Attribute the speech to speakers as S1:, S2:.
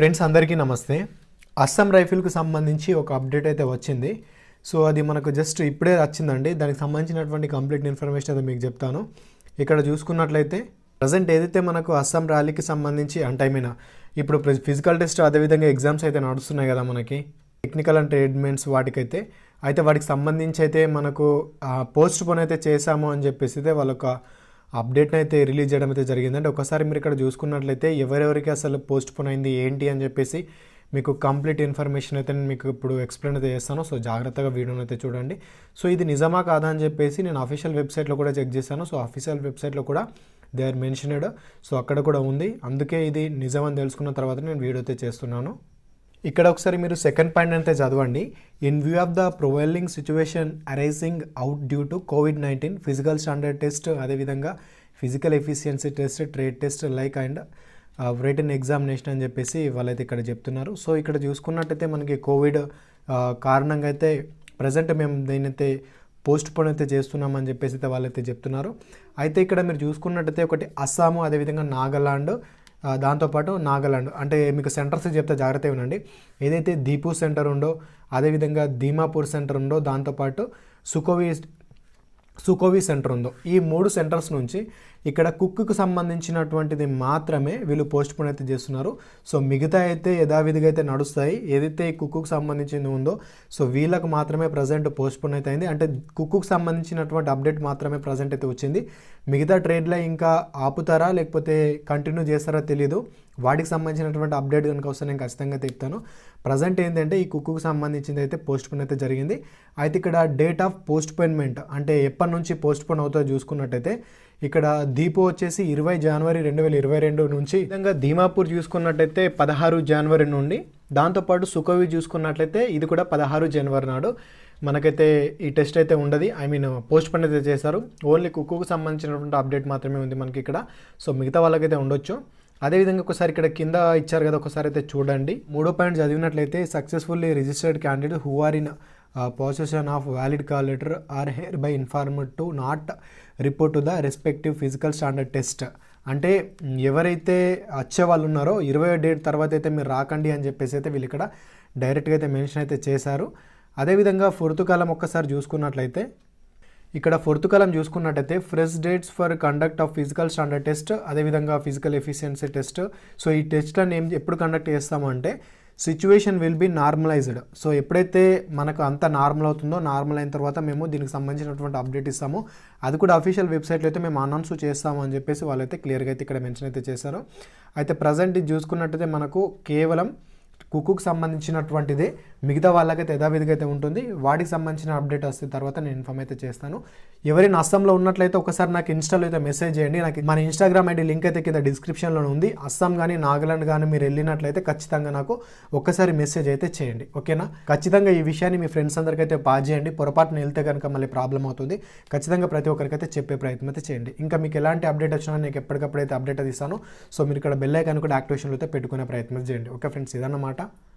S1: Friends అందరికీ నమస్తే అస్సాం రైఫిల్కు సంబంధించి ఒక అప్డేట్ అయితే వచ్చింది సో అది మనకు జస్ట్ ఇప్పుడే వచ్చిందండి దానికి సంబంధించినటువంటి కంప్లీట్ ఇన్ఫర్మేషన్ అయితే మీకు చెప్తాను ఇక్కడ చూసుకున్నట్లయితే ప్రజెంట్ ఏదైతే మనకు అస్సాం ర్యాలీకి సంబంధించి అంటే ఐ మీన్ ఇప్పుడు ఫిజికల్ టెస్ట్ అదేవిధంగా ఎగ్జామ్స్ అయితే నడుస్తున్నాయి కదా మనకి టెక్నికల్ అండ్ ట్రీట్మెంట్స్ వాటికైతే అయితే వాటికి సంబంధించి అయితే మనకు పోస్ట్ పోన్ అయితే చేశాము అని చెప్పేసి అయితే వాళ్ళొక అప్డేట్ని అయితే రిలీజ్ చేయడం అయితే జరిగిందండి ఒకసారి మీరు ఇక్కడ చూసుకున్నట్లయితే ఎవరెవరికి అసలు పోస్ట్ పోన్ అయింది ఏంటి అని చెప్పేసి మీకు కంప్లీట్ ఇన్ఫర్మేషన్ అయితే నేను మీకు ఇప్పుడు ఎక్స్ప్లెయిన్ అయితే చేస్తాను సో జాగ్రత్తగా వీడియోని అయితే చూడండి సో ఇది నిజమా కాదా అని చెప్పేసి నేను అఫీషియల్ వెబ్సైట్లో కూడా చెక్ చేశాను సో అఫీషియల్ వెబ్సైట్లో కూడా దే ఆర్ మెన్షనడ్ సో అక్కడ కూడా ఉంది అందుకే ఇది నిజమని తెలుసుకున్న తర్వాత నేను వీడియో అయితే చేస్తున్నాను ఇక్కడ ఒకసారి మీరు సెకండ్ పాయింట్ అంతే చదవండి in view of the prevailing situation arising out due to covid nineteen physical standard test అదేవిధంగా physical efficiency test trade test like and written examination అని చెప్పేసి వాళ్ళైతే ఇక్కడ చెప్తున్నారు సో ఇక్కడ చూసుకున్నట్టయితే మనకి కోవిడ్ uh, కారణంగా అయితే ప్రజెంట్ మేము దీనైతే పోస్ట్ పోన్ అయితే చేస్తున్నామని చెప్పేసి అయితే వాళ్ళైతే చెప్తున్నారు అయితే ఇక్కడ మీరు చూసుకున్నట్టయితే ఒకటి అస్సాము అదేవిధంగా నాగాలాండ్ దాంతోపాటు నాగాలాండ్ అంటే మీకు సెంటర్స్ చెప్తే జాగ్రత్త ఉండండి ఏదైతే దీపు సెంటర్ ఉందో అదేవిధంగా దీమాపూర్ సెంటర్ ఉందో దాంతోపాటు సుకోవి సుకోవి సెంటర్ ఉందో ఈ మూడు సెంటర్స్ నుంచి ఇక్కడ కుక్కు సంబంధించినటువంటిది మాత్రమే వీళ్ళు పోస్ట్ పోన్ అయితే చేస్తున్నారు సో మిగతా అయితే యథావిధిగా అయితే నడుస్తాయి ఏదైతే ఈ కుక్కుకు సంబంధించింది ఉందో సో వీళ్ళకు మాత్రమే ప్రజెంట్ పోస్ట్ పోన్ అయితే అయింది అంటే కుక్కుకు సంబంధించినటువంటి అప్డేట్ మాత్రమే ప్రజెంట్ అయితే వచ్చింది మిగతా ట్రేడ్లో ఇంకా ఆపుతారా లేకపోతే కంటిన్యూ చేస్తారా తెలియదు వాటికి సంబంధించినటువంటి అప్డేట్ కనుక వస్తే నేను ఖచ్చితంగా తెప్తాను ప్రజెంట్ ఏంటంటే ఈ కుక్కుకు సంబంధించింది అయితే పోస్ట్ పోన్ అయితే జరిగింది అయితే ఇక్కడ డేట్ ఆఫ్ పోస్ట్ పోన్మెంట్ అంటే ఎప్పటి నుంచి పోస్ట్ పోన్ అవుతుందో చూసుకున్నట్టయితే ఇక్కడ దీపో వచ్చేసి ఇరవై జనవరి రెండు వేల ఇరవై రెండు నుంచి విధంగా దీమాపూర్ చూసుకున్నట్టయితే పదహారు జనవరి నుండి దాంతోపాటు సుఖవి చూసుకున్నట్లయితే ఇది కూడా పదహారు జనవరి నాడు మనకైతే ఈ టెస్ట్ అయితే ఉండదు ఐ మీన్ పోస్ట్ పని అయితే చేశారు ఓన్లీ కుక్కుకు సంబంధించినటువంటి అప్డేట్ మాత్రమే ఉంది మనకి ఇక్కడ సో మిగతా వాళ్ళకైతే ఉండొచ్చు అదేవిధంగా ఒకసారి ఇక్కడ కింద ఇచ్చారు కదా ఒకసారి అయితే చూడండి మూడో పాయింట్ చదివినట్లయితే successfully registered candidate who are in position of valid call letter are hereby inform to not report to the respective physical standard test అంటే ఎవరైతే వచ్చే వాళ్ళు ఉన్నారో ఇరవై డేట్ తర్వాత అయితే మీరు రాకండి అని చెప్పేసి అయితే వీళ్ళు ఇక్కడ డైరెక్ట్గా అయితే మెన్షన్ అయితే చేశారు అదేవిధంగా కాలం ఒక్కసారి చూసుకున్నట్లయితే ఇక్కడ ఫోర్త్ కాలం చూసుకున్నట్టయితే fresh dates for conduct of physical standard test అదేవిధంగా ఫిజికల్ ఎఫిషియన్సీ టెస్ట్ సో ఈ టెస్ట్లను ఏం ఎప్పుడు కండక్ట్ చేస్తామంటే situation will be normalized so ఎప్పుడైతే మనకు అంత నార్మల్ అవుతుందో నార్మల్ అయిన తర్వాత మేము దీనికి సంబంధించినటువంటి అప్డేట్ ఇస్తాము అది కూడా అఫీషియల్ వెబ్సైట్లో అయితే మేము అనౌన్స్ చేస్తాము అని చెప్పేసి వాళ్ళైతే క్లియర్గా అయితే ఇక్కడ మెన్షన్ అయితే చేశారు అయితే ప్రజెంట్ ఇది చూసుకున్నట్టయితే మనకు కేవలం కుక్కుకు సంబంధించినటువంటిదే మిగతా వాళ్ళకైతే యథావిధిగా అయితే ఉంటుంది వాటికి సంబంధించిన అప్డేట్ వస్తే తర్వాత నేను ఇన్ఫామ్ అయితే చేస్తాను ఎవరైనా అస్సాంలో ఉన్నట్లయితే ఒకసారి నాకు ఇన్స్టాలో అయితే మెసేజ్ చేయండి నాకు మన ఇన్స్టాగ్రామ్ ఐడి లింక్ అయితే కింద డిస్క్రిప్షన్లో ఉంది అస్సాం కానీ నాగాలాండ్ కానీ మీరు వెళ్ళినట్లయితే ఖచ్చితంగా నాకు ఒక్కసారి మెసేజ్ అయితే చేయండి ఓకేనా ఖచ్చితంగా ఈ విషయాన్ని మీ ఫ్రెండ్స్ అందరికీ అయితే పాస్ చేయండి పొరపాటున వెళ్తే కనుక మళ్ళీ ప్రాబ్లం అవుతుంది ఖచ్చితంగా ప్రతి ఒక్కరికైతే చెప్పే ప్రయత్నం అయితే చేయండి ఇంకా మీకు ఎలాంటి అప్డేట్ వచ్చినా నేను ఎప్పటికప్పుడు అయితే అప్డేట్ అయితే ఇస్తాను సో మీరు ఇక్కడ బెల్ ఐకాన్ కూడా యాక్టివేషన్లో అయితే పెట్టుకునే ప్రయత్నం చేయండి ఓకే ఫ్రెండ్స్ ఇదన్నమాట Yeah.